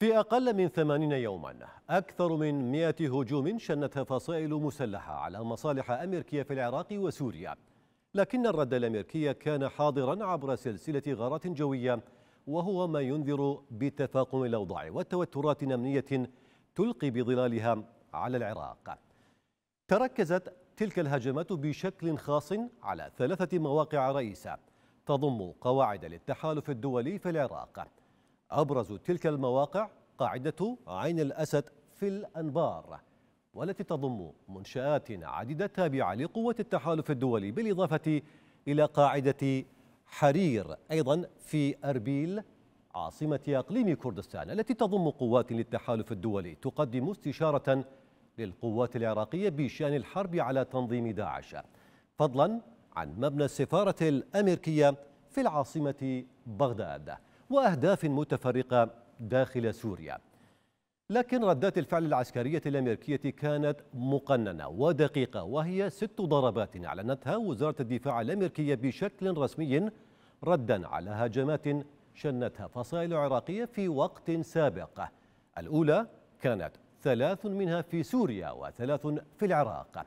في أقل من ثمانين يوما أكثر من مئة هجوم شنتها فصائل مسلحة على مصالح أمريكية في العراق وسوريا لكن الرد الأمريكي كان حاضرا عبر سلسلة غارات جوية وهو ما ينذر بتفاقم الأوضاع والتوترات أمنية تلقي بظلالها على العراق تركزت تلك الهجمات بشكل خاص على ثلاثة مواقع رئيسة تضم قواعد للتحالف الدولي في العراق أبرز تلك المواقع قاعدة عين الأسد في الأنبار والتي تضم منشآت عديدة تابعة لقوة التحالف الدولي بالإضافة إلى قاعدة حرير أيضا في أربيل عاصمة أقليم كردستان التي تضم قوات للتحالف الدولي تقدم استشارة للقوات العراقية بشأن الحرب على تنظيم داعش فضلا عن مبنى السفارة الأمريكية في العاصمة بغداد وأهداف متفرقة داخل سوريا لكن ردات الفعل العسكرية الأمريكية كانت مقننة ودقيقة وهي ست ضربات أعلنتها وزارة الدفاع الأمريكية بشكل رسمي ردا على هجمات شنتها فصائل عراقية في وقت سابق الأولى كانت ثلاث منها في سوريا وثلاث في العراق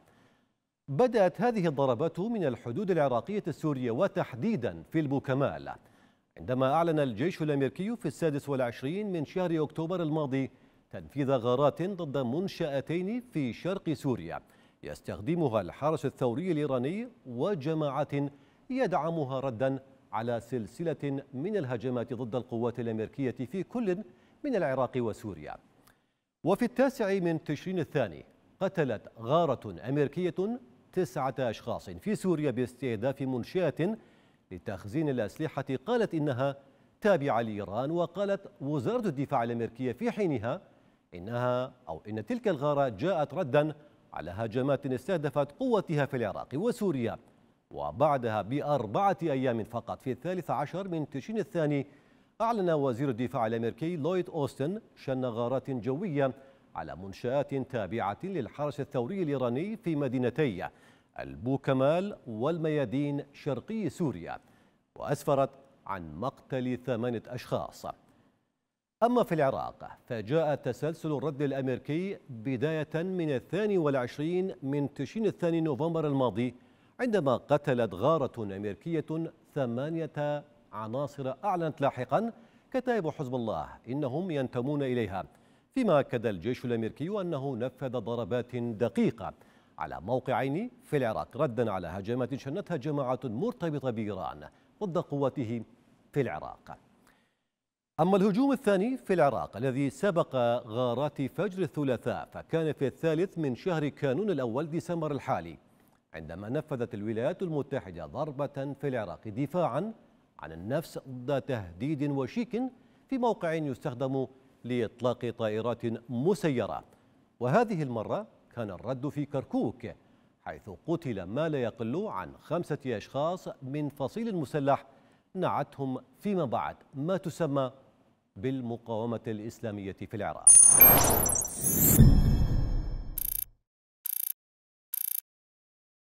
بدأت هذه الضربات من الحدود العراقية السورية وتحديدا في البوكمال عندما أعلن الجيش الأمريكي في السادس والعشرين من شهر أكتوبر الماضي تنفيذ غارات ضد منشأتين في شرق سوريا يستخدمها الحرس الثوري الإيراني وجماعات يدعمها ردا على سلسلة من الهجمات ضد القوات الأمريكية في كل من العراق وسوريا وفي التاسع من تشرين الثاني قتلت غارة أمريكية تسعة أشخاص في سوريا باستهداف منشأة لتخزين الأسلحة قالت إنها تابعة لإيران وقالت وزارة الدفاع الأمريكية في حينها إنها أو إن تلك الغارة جاءت ردا على هجمات استهدفت قوتها في العراق وسوريا وبعدها بأربعة أيام فقط في الثالث عشر من تشرين الثاني أعلن وزير الدفاع الأمريكي لويد أوستن شن غارات جوية على منشآت تابعة للحرس الثوري الإيراني في مدينتي البوكمال والميادين شرقي سوريا وأسفرت عن مقتل ثمانية أشخاص أما في العراق فجاء تسلسل الرد الأمريكي بداية من الثاني والعشرين من تشرين الثاني نوفمبر الماضي عندما قتلت غارة أمريكية ثمانية عناصر أعلنت لاحقا كتائب حزب الله إنهم ينتمون إليها فيما أكد الجيش الأمريكي أنه نفذ ضربات دقيقة على موقعين في العراق ردا على هجمات شنتها جماعة مرتبطة بإيران ضد قواته في العراق أما الهجوم الثاني في العراق الذي سبق غارات فجر الثلاثاء فكان في الثالث من شهر كانون الأول ديسمبر الحالي عندما نفذت الولايات المتحدة ضربة في العراق دفاعا عن النفس ضد تهديد وشيك في موقع يستخدم لإطلاق طائرات مسيرة وهذه المرة كان الرد في كركوك حيث قتل ما لا يقل عن خمسة أشخاص من فصيل مسلح نعتهم فيما بعد ما تسمى بالمقاومة الإسلامية في العراق